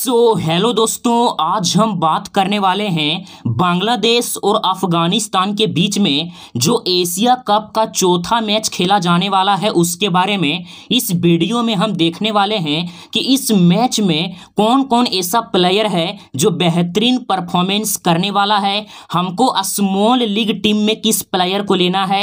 सो so, hello दोस्तों आज हम बात करने वाले हैं बांग्लादेश और अफगानिस्तान के बीच में जो एशिया कप का चौथा मैच खेला जाने वाला है उसके बारे में इस वीडियो में हम देखने वाले हैं कि इस मैच में कौन कौन ऐसा प्लेयर है जो बेहतरीन परफॉर्मेंस करने वाला है हमको स्मॉल लीग टीम में किस प्लेयर को लेना है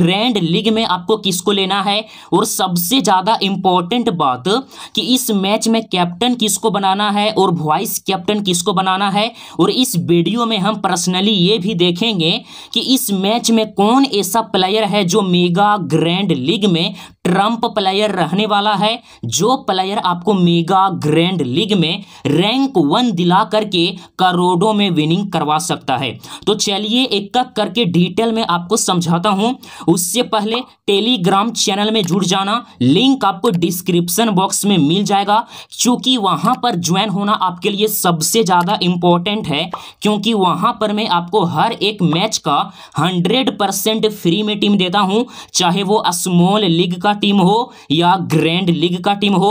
ग्रैंड लीग में आपको किस लेना है और सबसे ज़्यादा इम्पॉर्टेंट बात कि इस मैच में कैप्टन किस बनाना है और वॉइस कैप्टन किसको बनाना है और इस वीडियो में हम पर्सनली ये भी देखेंगे कि इस मैच में कौन ऐसा प्लेयर है जो मेगा ग्रैंड लीग में ट्रंप प्लेयर रहने वाला है जो प्लेयर आपको मेगा ग्रैंड लीग में रैंक वन दिला करके करोड़ों में विनिंग करवा सकता है तो चलिए एक एक करके डिटेल में आपको समझाता हूं उससे पहले टेलीग्राम चैनल में जुड़ जाना लिंक आपको डिस्क्रिप्शन बॉक्स में मिल जाएगा क्योंकि वहां पर ज्वाइन होना आपके लिए सबसे ज़्यादा इंपॉर्टेंट है क्योंकि वहां पर मैं आपको हर एक मैच का हंड्रेड फ्री में टीम देता हूँ चाहे वो स्मॉल लीग का का टीम हो या ग्रैंड लीग का टीम हो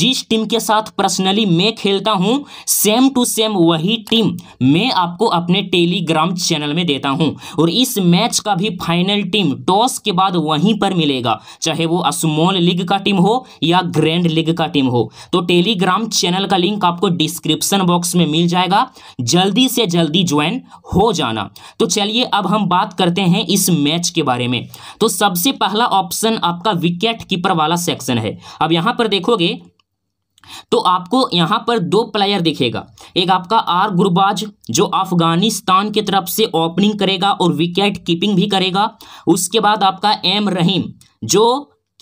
जिस टीम के साथ पर्सनली मैं खेलता हूं सेम टू सेम वही टीम मैं आपको अपने टेलीग्राम चैनल में देता हूं और इस मैच का भी फाइनल टीम टॉस के बाद वहीं पर मिलेगा चाहे वो स्मॉल लीग का टीम हो या ग्रैंड लीग का टीम हो तो टेलीग्राम चैनल का लिंक आपको डिस्क्रिप्शन बॉक्स में मिल जाएगा जल्दी से जल्दी ज्वाइन हो जाना तो चलिए अब हम बात करते हैं इस मैच के बारे में तो सबसे पहला ऑप्शन आपका विकेट विकेट कीपर वाला सेक्शन है अब यहां पर देखोगे तो आपको यहां पर दो प्लेयर दिखेगा एक आपका आर गुरबाज जो अफगानिस्तान की तरफ से ओपनिंग करेगा और विकेट कीपिंग भी करेगा उसके बाद आपका एम रहीम जो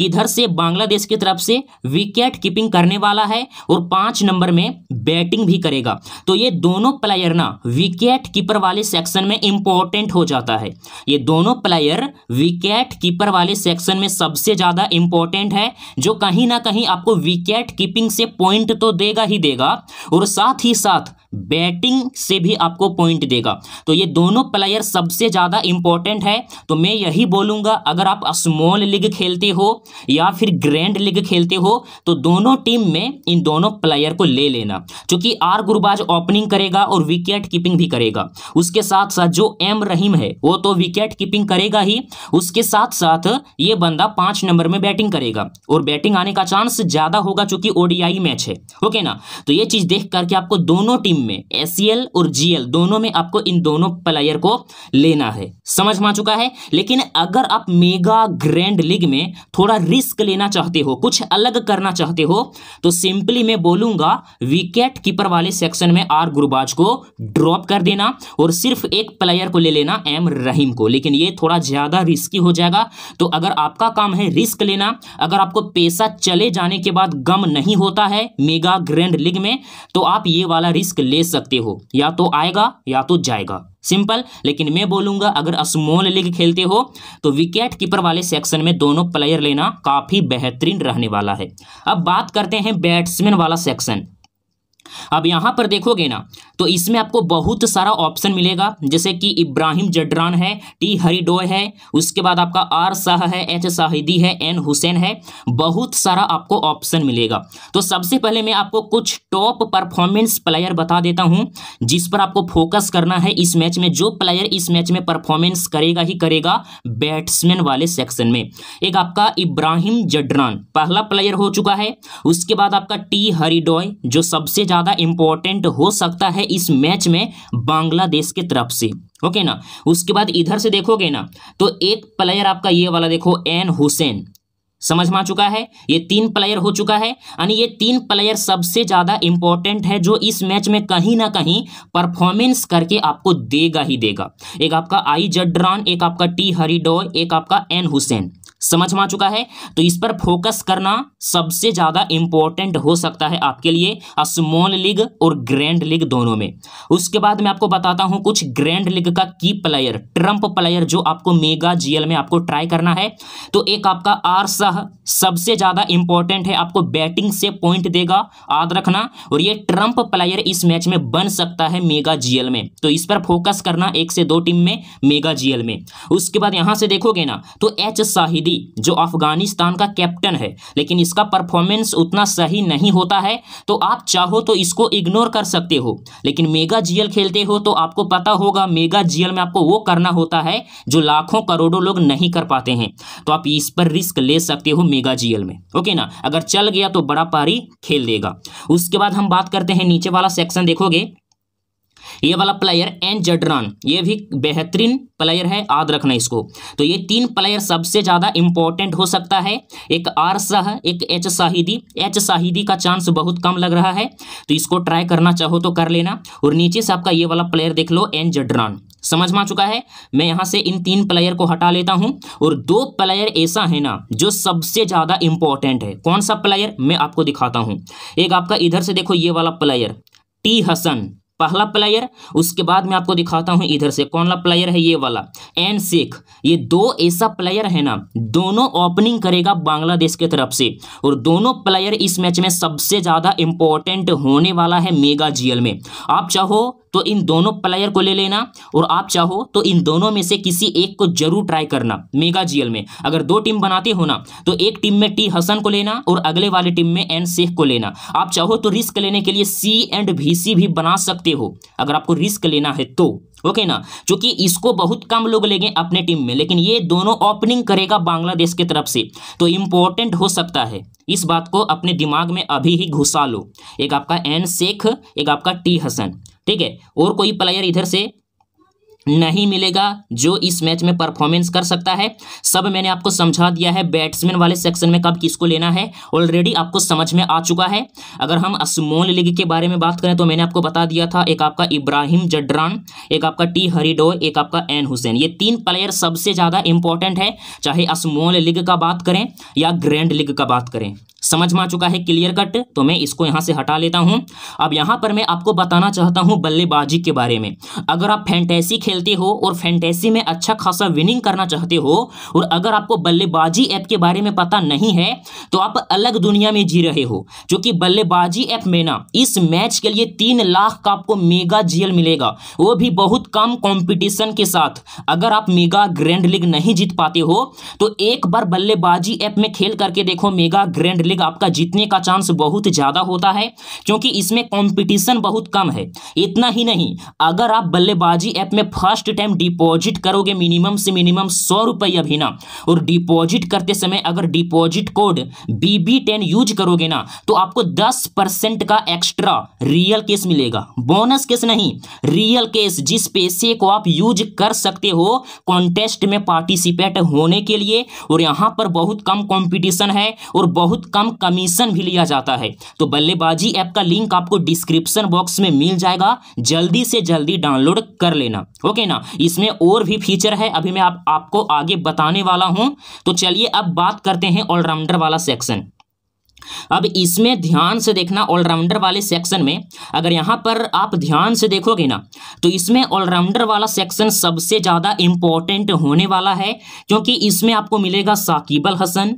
किधर से बांग्लादेश की तरफ से विकेट कीपिंग करने वाला है और पांच नंबर में बैटिंग भी करेगा तो ये दोनों प्लेयर ना विकेट कीपर वाले सेक्शन में इंपॉर्टेंट हो जाता है ये दोनों प्लेयर विकेट कीपर वाले सेक्शन में सबसे ज़्यादा इंपॉर्टेंट है जो कहीं ना कहीं आपको विकेट कीपिंग से पॉइंट तो देगा ही देगा और साथ ही साथ बैटिंग से भी आपको पॉइंट देगा तो ये दोनों प्लेयर सबसे ज़्यादा इंपॉर्टेंट है तो मैं यही बोलूंगा अगर आप स्मॉल लीग खेलते हो या फिर ग्रैंड लीग खेलते हो तो दोनों टीम में इन दोनों प्लेयर को ले लेना क्योंकि आर गुरबाज ओपनिंग करेगा और विकेट कीपिंग भी करेगा उसके साथ साथ जो एम रहीम है वो तो विकेट कीपिंग करेगा ही उसके साथ साथ ये बंदा पांच नंबर में बैटिंग करेगा और बैटिंग आने का चांस ज़्यादा होगा चूंकि ओडीआई मैच है ओके ना तो ये चीज़ देख करके आपको दोनों टीम टीम में एसीएल e और जीएल दोनों में आपको इन दोनों प्लेयर को लेना है समझ में चुका है लेकिन अगर आप मेगा ग्रैंड लीग में थोड़ा रिस्क लेना चाहते हो कुछ अलग करना चाहते हो तो सिंपली मैं बोलूंगा विकेट कीपर वाले सेक्शन में आर गुरुबाज को ड्रॉप कर देना और सिर्फ एक प्लेयर को ले लेना एम रहीम को लेकिन ये थोड़ा ज्यादा रिस्की हो जाएगा तो अगर आपका काम है रिस्क लेना अगर आपको पैसा चले जाने के बाद गम नहीं होता है मेगा ग्रैंड लीग में तो आप ये वाला रिस्क ले सकते हो या तो आएगा या तो जाएगा सिंपल लेकिन मैं बोलूंगा अगर स्मॉल लीग खेलते हो तो विकेट कीपर वाले सेक्शन में दोनों प्लेयर लेना काफ़ी बेहतरीन रहने वाला है अब बात करते हैं बैट्समैन वाला सेक्शन अब यहां पर देखोगे ना तो इसमें आपको बहुत सारा ऑप्शन मिलेगा जैसे कि इब्राहिम जडरान है टी हरिडोय है उसके बाद आपका आर शाह है एच शाहिदी है एन हुसैन है बहुत सारा आपको ऑप्शन मिलेगा तो सबसे पहले मैं आपको कुछ टॉप परफॉर्मेंस प्लेयर बता देता हूं जिस पर आपको फोकस करना है इस मैच में जो प्लेयर इस मैच में परफॉर्मेंस करेगा ही करेगा बैट्समैन वाले सेक्शन में एक आपका इब्राहिम जडरान पहला प्लेयर हो चुका है उसके बाद आपका टी हरिडोय जो सबसे ज़्यादा इंपॉर्टेंट हो सकता है इस मैच में बांग्लादेश के तरफ से ओके ना उसके बाद इधर से देखोगे ना तो एक प्लेयर आपका ये वाला देखो एन हुसैन समझ में चुका है ये तीन प्लेयर हो चुका है यानी ये तीन प्लेयर सबसे ज़्यादा इंपॉर्टेंट है जो इस मैच में कहीं ना कहीं परफॉर्मेंस करके आपको देगा ही देगा एक आपका आई जड्रान एक आपका टी हरिडो एक आपका एन हुसैन समझ में आ चुका है तो इस पर फोकस करना सबसे ज़्यादा इंपॉर्टेंट हो सकता है आपके लिए स्मॉल लीग और ग्रैंड लीग दोनों में उसके बाद मैं आपको बताता हूं कुछ ग्रैंड लीग का की प्लेयर ट्रंप प्लेयर जो आपको मेगा जीएल में आपको ट्राई करना है तो एक आपका आर सह सबसे ज़्यादा इंपॉर्टेंट है आपको बैटिंग से पॉइंट देगा याद रखना और ये ट्रंप प्लेयर इस मैच में बन सकता है मेगा जीएल में तो इस पर फोकस करना एक से दो टीम में मेगा जीएल में उसके बाद यहां से देखोगे ना तो एच शाहिदी मोदी जो अफगानिस्तान का कैप्टन है लेकिन इसका परफॉर्मेंस उतना सही नहीं होता है तो आप चाहो तो इसको इग्नोर कर सकते हो लेकिन मेगा जीएल खेलते हो तो आपको पता होगा मेगा जीएल में आपको वो करना होता है जो लाखों करोड़ों लोग नहीं कर पाते हैं तो आप इस पर रिस्क ले सकते हो मेगा जीएल में ओके ना अगर चल गया तो बड़ा पारी खेल देगा उसके बाद हम बात करते हैं नीचे वाला सेक्शन देखोगे ये वाला प्लेयर एन जडरान ये भी बेहतरीन प्लेयर है याद रखना इसको तो ये तीन प्लेयर सबसे ज़्यादा इंपॉर्टेंट हो सकता है एक आर शाह एक एच शाहिदी एच शाहिदी का चांस बहुत कम लग रहा है तो इसको ट्राई करना चाहो तो कर लेना और नीचे से आपका ये वाला प्लेयर देख लो एन जडरान समझ में आ चुका है मैं यहां से इन तीन प्लेयर को हटा लेता हूं और दो प्लेयर ऐसा है ना जो सबसे ज़्यादा इंपॉर्टेंट है कौन सा प्लेयर मैं आपको दिखाता हूं एक आपका इधर से देखो ये वाला प्लेयर टी हसन पहला प्लेयर उसके बाद मैं आपको दिखाता हूं इधर से कौन सा प्लेयर है ये वाला एन शेख ये दो ऐसा प्लेयर है ना दोनों ओपनिंग करेगा बांग्लादेश के तरफ से और दोनों प्लेयर इस मैच में सबसे ज़्यादा इंपॉर्टेंट होने वाला है मेगा जीएल में आप चाहो तो इन दोनों प्लेयर को ले लेना और आप चाहो तो इन दोनों में से किसी एक को जरूर ट्राई करना मेगा जीएल में अगर दो टीम बनाते हो ना तो एक टीम में टी हसन को लेना और अगले वाली टीम में एन शेख को लेना आप चाहो तो रिस्क लेने के लिए सी एंड वी भी बना सकते हो अगर आपको रिस्क लेना है तो ओके ना क्योंकि इसको बहुत कम लोग लेंगे अपने टीम में लेकिन ये दोनों ओपनिंग करेगा बांग्लादेश की तरफ से तो इम्पोर्टेंट हो सकता है इस बात को अपने दिमाग में अभी ही घुसा लो एक आपका एन शेख एक आपका टी हसन ठीक है और कोई प्लेयर इधर से नहीं मिलेगा जो इस मैच में परफॉर्मेंस कर सकता है सब मैंने आपको समझा दिया है बैट्समैन वाले सेक्शन में कब किसको लेना है ऑलरेडी आपको समझ में आ चुका है अगर हम असमोल लीग के बारे में बात करें तो मैंने आपको बता दिया था एक आपका इब्राहिम जडरान एक आपका टी हरिडो एक आपका एन हुसैन ये तीन प्लेयर सबसे ज़्यादा इंपॉर्टेंट है चाहे असमोल लीग का बात करें या ग्रैंड लीग का बात करें समझ में आ चुका है क्लियर कट तो मैं इसको यहाँ से हटा लेता हूं अब यहां पर मैं आपको बताना चाहता हूँ बल्लेबाजी के बारे में अगर आप फैंटेसी खेलते हो और फैंटेसी में अच्छा खासा विनिंग करना चाहते हो और अगर आपको बल्लेबाजी ऐप के बारे में पता नहीं है तो आप अलग दुनिया में जी रहे हो क्योंकि बल्लेबाजी ऐप में ना इस मैच के लिए तीन लाख का आपको मेगा जीएल मिलेगा वो भी बहुत कम कॉम्पिटिशन के साथ अगर आप मेगा ग्रैंड लीग नहीं जीत पाते हो तो एक बार बल्लेबाजी ऐप में खेल करके देखो मेगा ग्रैंड लीग आपका जीतने का चांस बहुत ज़्यादा होता है क्योंकि इसमें कंपटीशन बहुत कम है इतना ही नहीं अगर आप बल्लेबाजी ऐप में फर्स्ट टाइम डिपॉजिट करोगे मिनिमम से मिनिमम सौ रुपये भी ना और डिपॉजिट करते समय अगर डिपॉजिट कोड बी यूज करोगे ना तो आपको दस का एक्स्ट्रा रियल केस मिलेगा बोनस केस नहीं रियल केस जिस पैसे को आप यूज कर सकते हो कॉन्टेस्ट में पार्टिसिपेट होने के लिए और यहां पर बहुत कम कंपटीशन है और बहुत कम कम कमीशन भी लिया जाता है तो बल्लेबाजी ऐप का लिंक आपको डिस्क्रिप्शन बॉक्स में मिल जाएगा जल्दी से जल्दी डाउनलोड कर लेना ओके ना इसमें और भी फीचर है अभी मैं आप, आपको आगे बताने वाला हूं तो चलिए अब बात करते हैं ऑलराउंडर वाला सेक्शन अब इसमें ध्यान से देखना ऑलराउंडर वाले सेक्शन में अगर यहां पर आप ध्यान से देखोगे ना तो इसमें ऑलराउंडर वाला सेक्शन सबसे ज़्यादा इंपॉर्टेंट होने वाला है क्योंकि इसमें आपको मिलेगा साकिबल हसन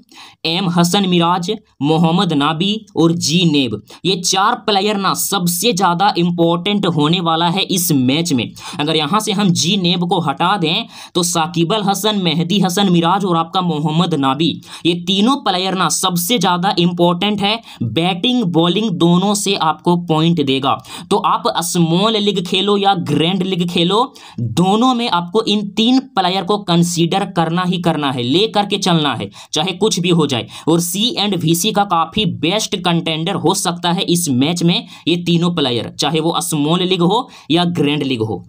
एम हसन मिराज मोहम्मद नाबी और जी नेब ये चार प्लेयर ना सबसे ज़्यादा इंपॉर्टेंट होने वाला है इस मैच में अगर यहां से हम जी नेब को हटा दें तो साकिबल हसन मेहदी हसन मिराज और आपका मोहम्मद नाबी ये तीनों प्लेयर ना सबसे ज़्यादा इंपॉर्टेंट इंपॉर्टेंट है बैटिंग बॉलिंग दोनों से आपको पॉइंट देगा तो आप स्मॉल लीग खेलो या ग्रैंड लीग खेलो दोनों में आपको इन तीन प्लेयर को कंसीडर करना ही करना है ले करके चलना है चाहे कुछ भी हो जाए और सी एंड वी का काफ़ी बेस्ट कंटेंडर हो सकता है इस मैच में ये तीनों प्लेयर चाहे वो स्मॉल लीग हो या ग्रैंड लीग हो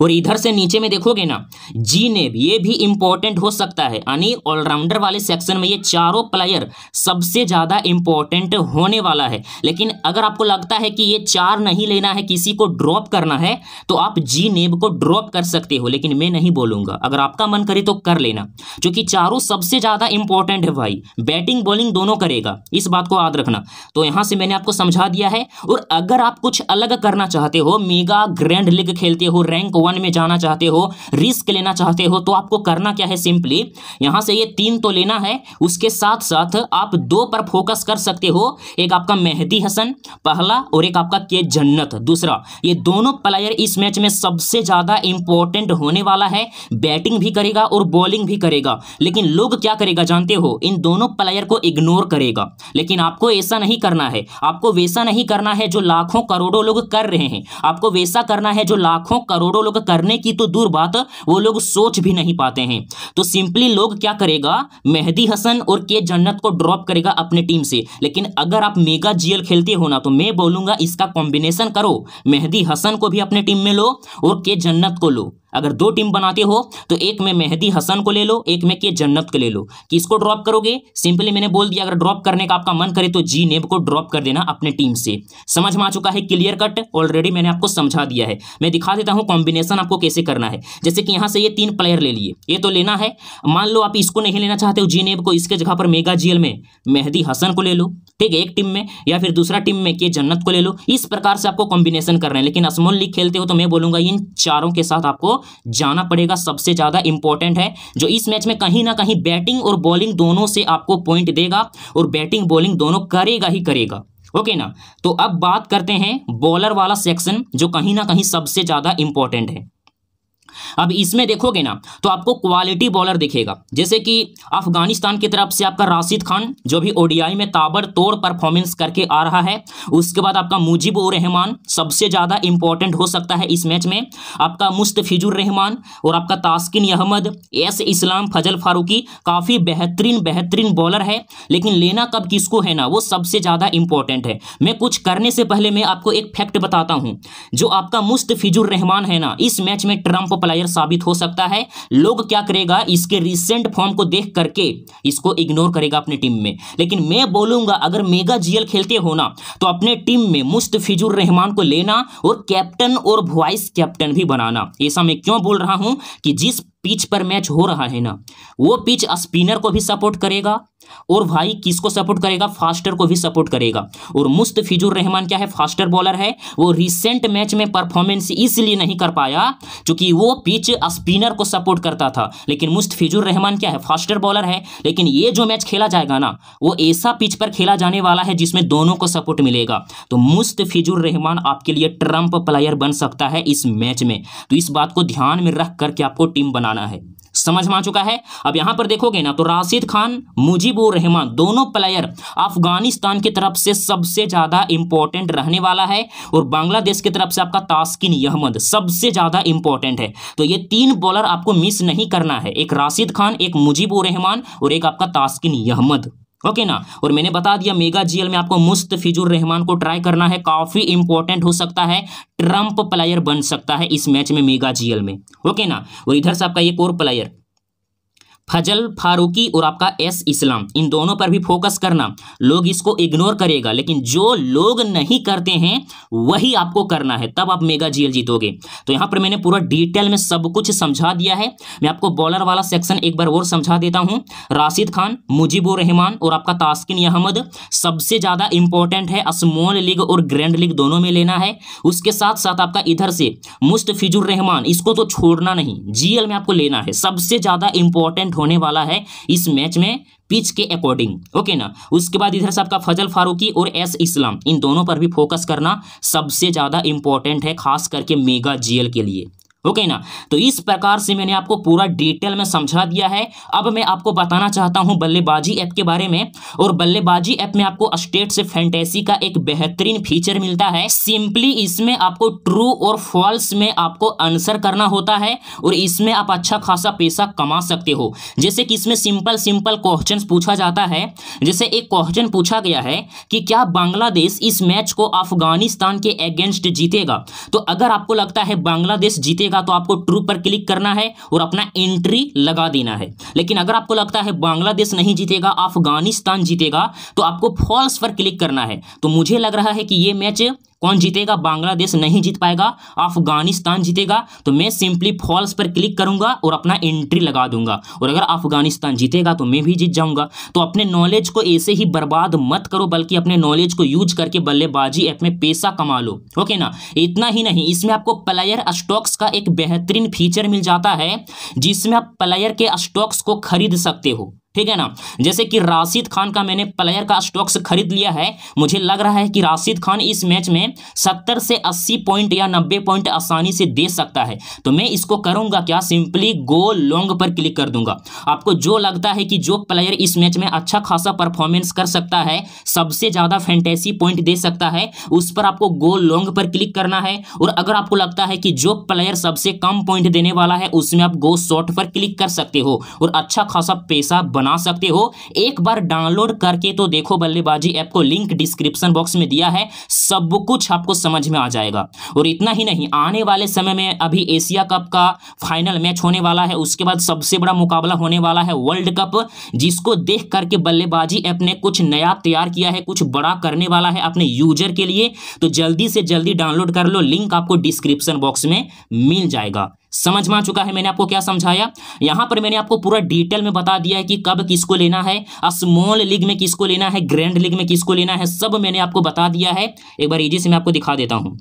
और इधर से नीचे में देखोगे ना जी ने भी ये भी इंपॉर्टेंट हो सकता है यानी ऑलराउंडर वाले सेक्शन में ये चारों प्लेयर सबसे ज़्यादा इंपॉर्टेंट होने वाला है लेकिन अगर आपको लगता है कि ये चार नहीं लेना है किसी को ड्रॉप करना है तो आप जी नेब को ड्रॉप कर सकते हो लेकिन मैं नहीं बोलूंगा अगर आपका मन करे तो कर लेना क्योंकि चारों सबसे ज़्यादा इंपॉर्टेंट है भाई बैटिंग बॉलिंग दोनों करेगा इस बात को याद रखना तो यहां से मैंने आपको समझा दिया है और अगर आप कुछ अलग करना चाहते हो मेगा ग्रैंड लीग खेलते हो रैंक रैंक वन में जाना चाहते हो रिस्क लेना चाहते हो तो आपको करना क्या है सिंपली यहां से ये तीन तो लेना है उसके साथ साथ आप दो पर फोकस कर सकते हो एक आपका मेहदी हसन पहला और एक आपका के जन्नत दूसरा ये दोनों प्लेयर इस मैच में सबसे ज़्यादा इंपॉर्टेंट होने वाला है बैटिंग भी करेगा और बॉलिंग भी करेगा लेकिन लोग क्या करेगा जानते हो इन दोनों प्लेयर को इग्नोर करेगा लेकिन आपको ऐसा नहीं करना है आपको वैसा नहीं करना है जो लाखों करोड़ों लोग कर रहे हैं आपको वैसा करना है जो लाखों करोड़ों वो लोग करने की तो दूर बात वो लोग सोच भी नहीं पाते हैं तो सिंपली लोग क्या करेगा मेहदी हसन और के जन्नत को ड्रॉप करेगा अपने टीम से लेकिन अगर आप मेगा जीएल खेलते हो ना तो मैं बोलूंगा इसका कॉम्बिनेशन करो मेहदी हसन को भी अपने टीम में लो और के जन्नत को लो अगर दो टीम बनाते हो तो एक में मेहदी हसन को ले लो एक में के जन्नत को ले लो किसको ड्रॉप करोगे सिंपली मैंने बोल दिया अगर ड्रॉप करने का आपका मन करे तो जी नेब को ड्रॉप कर देना अपने टीम से समझ में आ चुका है क्लियर कट ऑलरेडी मैंने आपको समझा दिया है मैं दिखा देता हूँ कॉम्बिनेशन आपको कैसे करना है जैसे कि यहाँ से ये तीन प्लेयर ले लिए ये तो लेना है मान लो आप इसको नहीं लेना चाहते हो जी नेब को इसके जगह पर मेगा जीएल में मेहदी हसन को ले लो ठीक है एक टीम में या फिर दूसरा टीम में के जन्नत को ले लो इस प्रकार से आपको कॉम्बिनेशन करना है लेकिन असमोल लीग खेलते हो तो मैं बोलूंगा इन चारों के साथ आपको जाना पड़ेगा सबसे ज़्यादा इंपॉर्टेंट है जो इस मैच में कहीं ना कहीं बैटिंग और बॉलिंग दोनों से आपको पॉइंट देगा और बैटिंग बॉलिंग दोनों करेगा ही करेगा ओके ना तो अब बात करते हैं बॉलर वाला सेक्शन जो कहीं ना कहीं सबसे ज़्यादा इंपॉर्टेंट है अब इसमें देखोगे ना तो आपको क्वालिटी बॉलर दिखेगा जैसे कि अफगानिस्तान की तरफ से आपका राशिद खान जो भी ओडीआई में ताबड़ तोड़ परफॉर्मेंस करके आ रहा है उसके बाद आपका मुजीब रहमान सबसे ज़्यादा इंपॉर्टेंट हो सकता है इस मैच में आपका मुस्तफिजुर रहमान और आपका तास्किन अहमद एस इस्लाम फजल फारूकी काफ़ी बेहतरीन बेहतरीन बॉलर है लेकिन लेना कब किसको है ना वो सबसे ज़्यादा इंपॉर्टेंट है मैं कुछ करने से पहले मैं आपको एक फैक्ट बताता हूँ जो आपका मुस्तफिजुर रहमान है ना इस मैच में ट्रंप सप्लायर साबित हो सकता है लोग क्या करेगा इसके रिसेंट फॉर्म को देख करके इसको इग्नोर करेगा अपनी टीम में लेकिन मैं बोलूंगा अगर मेगा जीएल खेलते हो ना तो अपने टीम में मुस्तफिजुर रहमान को लेना और कैप्टन और वाइस कैप्टन भी बनाना ऐसा मैं क्यों बोल रहा हूं कि जिस पिच पर मैच हो रहा है ना वो पिच स्पिनर को भी सपोर्ट करेगा और भाई किसको सपोर्ट करेगा फास्टर को भी सपोर्ट करेगा और मुस्तफिजुर रहमान क्या है फास्टर बॉलर है वो रिसेंट मैच में परफॉर्मेंस इसलिए नहीं कर पाया क्योंकि वो पिच स्पिनर को सपोर्ट करता था लेकिन मुस्तफिजुर रहमान क्या है फास्टर बॉलर है लेकिन ये जो मैच खेला जाएगा ना वो ऐसा पिच पर खेला जाने वाला है जिसमें दोनों को सपोर्ट मिलेगा तो मुस्तफिजुर रहमान आपके लिए ट्रंप प्लेयर बन सकता है इस मैच में तो इस बात को ध्यान में रख करके आपको टीम बनाना जाना है समझ में आ चुका है अब यहां पर देखोगे ना तो राशिद खान मुजीबुर रहमान दोनों प्लेयर अफगानिस्तान की तरफ से सबसे ज्यादा इंपॉर्टेंट रहने वाला है और बांग्लादेश की तरफ से आपका तास्किन यहमद सबसे ज्यादा इंपॉर्टेंट है तो ये तीन बॉलर आपको मिस नहीं करना है एक राशिद खान एक मुजीबुर रहमान और एक आपका तास्किन यहमद ओके ना और मैंने बता दिया मेगा जीएल में आपको मुस्त फिजुर रहमान को ट्राई करना है काफ़ी इंपॉर्टेंट हो सकता है ट्रंप प्लेयर बन सकता है इस मैच में मेगा जीएल में ओके ना और इधर से आपका एक और प्लेयर फजल फारूकी और आपका एस इस्लाम इन दोनों पर भी फोकस करना लोग इसको इग्नोर करेगा लेकिन जो लोग नहीं करते हैं वही आपको करना है तब आप मेगा जीएल जीतोगे तो यहाँ पर मैंने पूरा डिटेल में सब कुछ समझा दिया है मैं आपको बॉलर वाला सेक्शन एक बार और समझा देता हूँ राशिद खान मुजीबुर रहमान और आपका तास्किन अहमद सबसे ज़्यादा इंपॉर्टेंट है स्मॉल लीग और ग्रैंड लीग दोनों में लेना है उसके साथ साथ आपका इधर से मुस्तफिजुर रहमान इसको तो छोड़ना नहीं जीएल में आपको लेना है सबसे ज़्यादा इंपॉर्टेंट होने वाला है इस मैच में पिच के अकॉर्डिंग ओके ना उसके बाद इधर से आपका फजल फारूकी और एस इस्लाम इन दोनों पर भी फोकस करना सबसे ज़्यादा इंपॉर्टेंट है खास करके मेगा जीएल के लिए ओके ना तो इस प्रकार से मैंने आपको पूरा डिटेल में समझा दिया है अब मैं आपको बताना चाहता हूं बल्लेबाजी ऐप के बारे में और बल्लेबाजी ऐप में आपको स्टेट से फैंटेसी का एक बेहतरीन फीचर मिलता है सिंपली इसमें आपको ट्रू और फॉल्स में आपको आंसर करना होता है और इसमें आप अच्छा खासा पैसा कमा सकते हो जैसे कि इसमें सिंपल सिंपल क्वेश्चन पूछा जाता है जैसे एक क्वेश्चन पूछा गया है कि क्या बांग्लादेश इस मैच को अफगानिस्तान के अगेंस्ट जीतेगा तो अगर आपको लगता है बांग्लादेश जीतेगा मिलेगा तो आपको ट्रू पर क्लिक करना है और अपना एंट्री लगा देना है लेकिन अगर आपको लगता है बांग्लादेश नहीं जीतेगा अफगानिस्तान जीतेगा तो आपको फॉल्स पर क्लिक करना है तो मुझे लग रहा है कि ये मैच कौन जीतेगा बांग्लादेश नहीं जीत पाएगा अफगानिस्तान जीतेगा तो मैं सिंपली फॉल्स पर क्लिक करूंगा और अपना एंट्री लगा दूंगा और अगर अफगानिस्तान जीतेगा तो मैं भी जीत जाऊंगा तो अपने नॉलेज को ऐसे ही बर्बाद मत करो बल्कि अपने नॉलेज को यूज करके बल्लेबाजी ऐप में पैसा कमा लो ओके ना इतना ही नहीं इसमें आपको प्लेयर स्टॉक्स का एक बेहतरीन फीचर मिल जाता है जिसमें आप प्लेयर के स्टॉक्स को खरीद सकते हो ठीक है ना जैसे कि राशिद खान का मैंने प्लेयर का स्टॉक्स खरीद लिया है मुझे लग रहा है कि राशिद खान इस मैच में सत्तर से अस्सी पॉइंट या नब्बे पॉइंट आसानी से दे सकता है तो मैं इसको करूंगा क्या सिंपली गो लॉन्ग पर क्लिक कर दूंगा आपको जो लगता है कि जो प्लेयर इस मैच में अच्छा खासा परफॉर्मेंस कर सकता है सबसे ज़्यादा फैंटेसी पॉइंट दे सकता है उस पर आपको गो लॉन्ग पर क्लिक करना है और अगर आपको लगता है कि जो प्लेयर सबसे कम पॉइंट देने वाला है उसमें आप गो शॉर्ट पर क्लिक कर सकते हो और अच्छा खासा पैसा बना बना सकते हो एक बार डाउनलोड करके तो देखो बल्लेबाजी ऐप को लिंक डिस्क्रिप्शन बॉक्स में दिया है सब कुछ आपको समझ में आ जाएगा और इतना ही नहीं आने वाले समय में अभी एशिया कप का फाइनल मैच होने वाला है उसके बाद सबसे बड़ा मुकाबला होने वाला है वर्ल्ड कप जिसको देख करके बल्लेबाजी ऐप ने कुछ नया तैयार किया है कुछ बड़ा करने वाला है अपने यूजर के लिए तो जल्दी से जल्दी डाउनलोड कर लो लिंक आपको डिस्क्रिप्शन बॉक्स में मिल जाएगा समझ में आ चुका है मैंने आपको क्या समझाया यहाँ पर मैंने आपको पूरा डिटेल में बता दिया है कि कब किसको लेना है स्मॉल लीग में किसको लेना है ग्रैंड लीग में किसको लेना है सब मैंने आपको बता दिया है एक बार इजी से मैं आपको दिखा देता हूं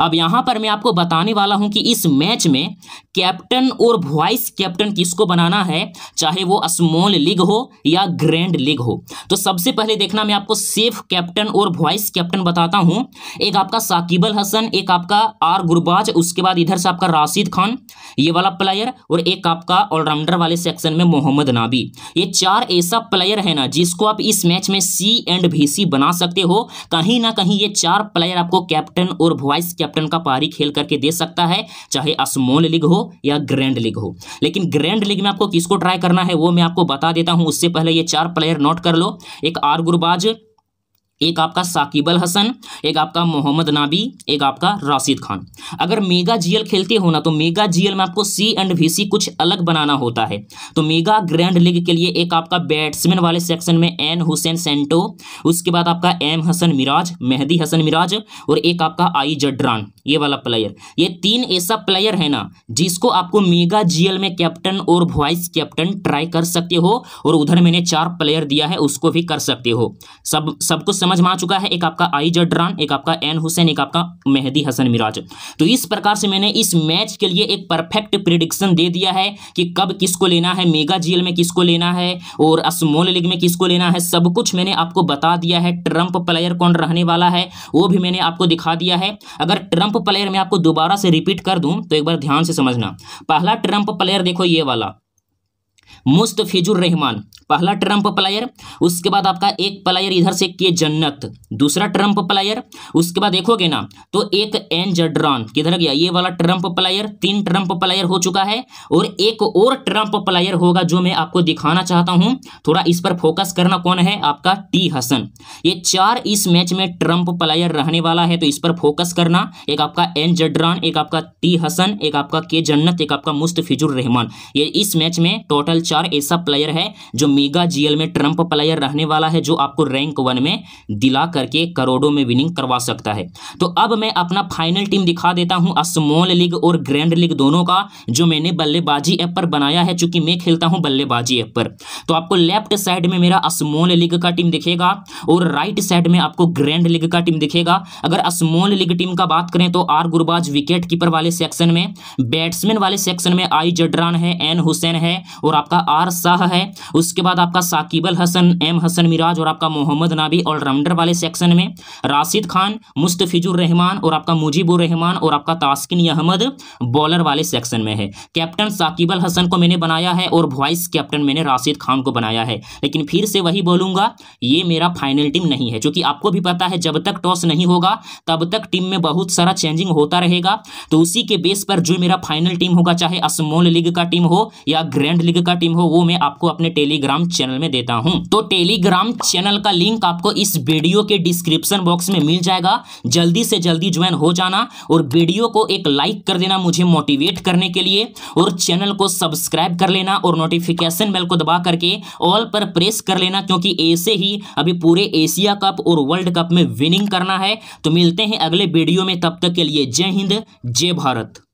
अब यहां पर मैं आपको बताने वाला हूं कि इस मैच में कैप्टन और वाइस कैप्टन किसको बनाना है चाहे वो स्मॉल लीग हो या ग्रैंड लीग हो तो सबसे पहले देखना मैं आपको सेफ कैप्टन और वाइस कैप्टन बताता हूं एक आपका साकिबल हसन एक आपका आर गुरबाज उसके बाद इधर से आपका राशिद खान ये वाला प्लेयर और एक आपका ऑलराउंडर वाले सेक्शन में मोहम्मद नाबी ये चार ऐसा प्लेयर है ना जिसको आप इस मैच में सी एंड भी बना सकते हो कहीं ना कहीं ये चार प्लेयर आपको कैप्टन और वाइस वाइस कैप्टन का पारी खेल करके दे सकता है चाहे स्मॉल लीग हो या ग्रैंड लीग हो लेकिन ग्रैंड लीग में आपको किसको ट्राई करना है वो मैं आपको बता देता हूं उससे पहले ये चार प्लेयर नोट कर लो एक आर गुरबाज एक आपका साकिबल अल हसन एक आपका मोहम्मद नाबी एक आपका राशिद खान अगर मेगा जीएल खेलते हो ना तो मेगा जीएल में आपको सी एंड वी सी कुछ अलग बनाना होता है तो मेगा ग्रैंड लीग के लिए एक आपका बैट्समैन वाले सेक्शन में एन हुसैन सेंटो उसके बाद आपका एम हसन मिराज मेहदी हसन मिराज और एक आपका आई जड्रान ये वाला प्लेयर ये तीन ऐसा प्लेयर है ना जिसको आपको मेगा जीएल में कैप्टन और वाइस कैप्टन ट्राई कर सकते हो और उधर मैंने चार प्लेयर दिया है उसको भी कर सकते हो सब सबको समझ में आ चुका है एक आपका आई जडरान एक आपका एन हुसैन एक आपका मेहदी हसन मिराज तो इस प्रकार से मैंने इस मैच के लिए एक परफेक्ट प्रिडिक्शन दे दिया है कि कब किसको लेना है मेगा जीएल में किसको लेना है और स्मॉल लीग में किसको लेना है सब कुछ मैंने आपको बता दिया है ट्रंप प्लेयर कौन रहने वाला है वो भी मैंने आपको दिखा दिया है अगर ट्रंप प्लेयर मैं आपको दोबारा से रिपीट कर दूं तो एक बार ध्यान से समझना पहला ट्रंप प्लेयर देखो ये वाला मुस्तफिजुर रहमान पहला ट्रंप प्लायर उसके बाद आपका एक प्लायर इधर से के जन्नत दूसरा ट्रंप प्लायर उसके बाद देखोगे ना तो एक एन जड्रॉन किधर गया ये वाला ट्रंप प्लायर तीन ट्रंप प्लायर हो चुका है और एक और ट्रंप प्लायर होगा जो मैं आपको दिखाना चाहता हूं थोड़ा इस पर फोकस करना कौन है आपका टी हसन ये चार इस मैच में ट्रंप प्लायर रहने वाला है तो इस पर फोकस करना एक आपका एन जड्रॉन एक आपका टी हसन एक आपका के जन्नत एक आपका मुस्तफिजुर रहमान ये इस मैच में टोटल चार ऐसा प्लेयर है जो मेगा जीएल में ट्रंप प्लेयर रहने वाला है जो आपको रैंक वन में दिला करके करोड़ों में विनिंग करवा सकता है तो अब मैं अपना फाइनल टीम दिखा देता हूं स्मॉल लीग और ग्रैंड लीग दोनों का जो मैंने बल्लेबाजी ऐप पर बनाया है चूंकि मैं खेलता हूं बल्लेबाजी ऐप पर तो आपको लेफ्ट साइड में मेरा स्मॉल लीग का टीम दिखेगा और राइट साइड में आपको ग्रैंड लीग का टीम दिखेगा अगर स्मॉल लीग टीम का बात करें तो आर गुरबाज विकेट कीपर वाले सेक्शन में बैट्समैन वाले सेक्शन में आई जडरान है एन हुसैन है और आप आपका आर शाह है उसके बाद आपका साकिबल हसन एम हसन मिराज और आपका मोहम्मद नाबी ऑलराउंडर वाले सेक्शन में राशिद खान मुस्तफिजुर रहमान और आपका मुजीबुर रहमान और आपका तास्किन अहमद बॉलर वाले सेक्शन में है कैप्टन साकिबल हसन को मैंने बनाया है और वाइस कैप्टन मैंने राशिद खान को बनाया है लेकिन फिर से वही बोलूंगा ये मेरा फाइनल टीम नहीं है क्योंकि आपको भी पता है जब तक टॉस नहीं होगा तब तक टीम में बहुत सारा चेंजिंग होता रहेगा तो उसी के बेस पर जो मेरा फाइनल टीम होगा चाहे स्मॉल लीग का टीम हो या ग्रैंड लीग का टीम हो वो मैं आपको अपने टेलीग्राम चैनल में देता हूँ तो टेलीग्राम चैनल का लिंक आपको इस वीडियो के डिस्क्रिप्शन बॉक्स में मिल जाएगा जल्दी से जल्दी ज्वाइन हो जाना और वीडियो को एक लाइक कर देना मुझे मोटिवेट करने के लिए और चैनल को सब्सक्राइब कर लेना और नोटिफिकेशन बेल को दबा करके ऑल पर प्रेस कर लेना क्योंकि ऐसे ही अभी पूरे एशिया कप और वर्ल्ड कप में विनिंग करना है तो मिलते हैं अगले वीडियो में तब तक के लिए जय हिंद जय भारत